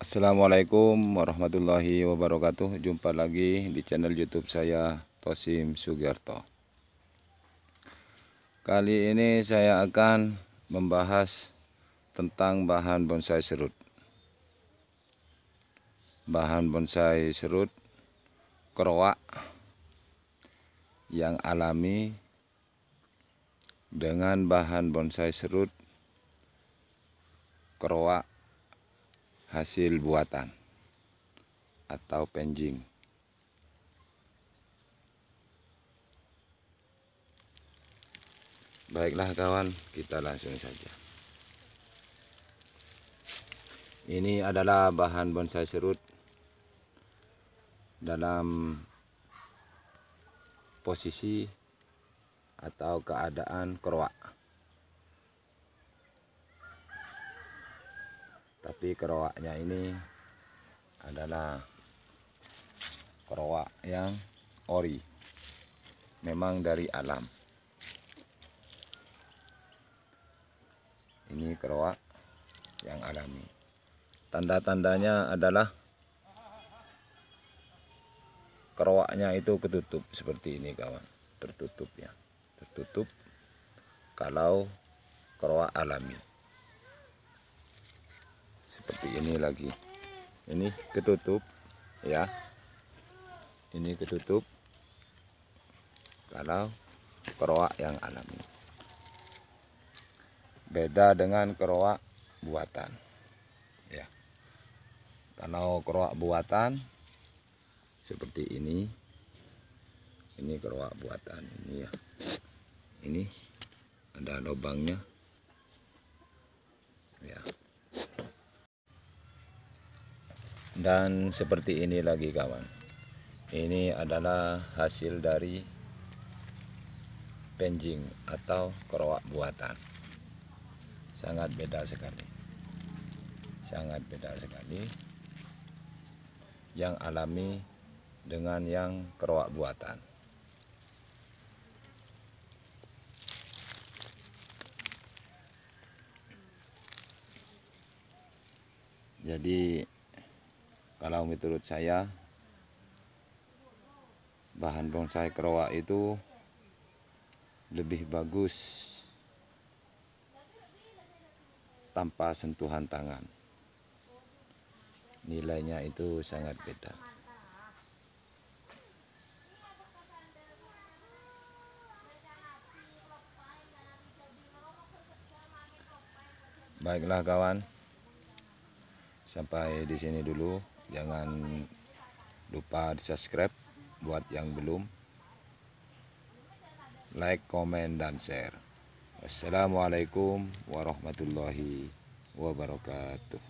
Assalamualaikum warahmatullahi wabarakatuh Jumpa lagi di channel youtube saya Tosim Sugiarto Kali ini saya akan membahas tentang bahan bonsai serut Bahan bonsai serut Kroak yang alami dengan bahan bonsai serut Kroak hasil buatan atau penjing. Baiklah kawan, kita langsung saja. Ini adalah bahan bonsai serut dalam posisi atau keadaan keruak. tapi keroaknya ini adalah keroak yang ori memang dari alam ini keroak yang alami tanda-tandanya adalah keroaknya itu ketutup seperti ini kawan tertutup ya tertutup kalau keroak alami seperti ini lagi ini ketutup ya ini ketutup kalau keroak yang alami beda dengan keroak buatan ya kalau keroak buatan seperti ini ini keroak buatan ini ya ini ada lubangnya dan seperti ini lagi kawan ini adalah hasil dari penjing atau keroak buatan sangat beda sekali sangat beda sekali yang alami dengan yang keroak buatan jadi kalau menurut saya bahan bonsai keroa itu lebih bagus tanpa sentuhan tangan nilainya itu sangat beda baiklah kawan sampai di sini dulu jangan lupa di subscribe buat yang belum like comment dan share assalamualaikum warahmatullahi wabarakatuh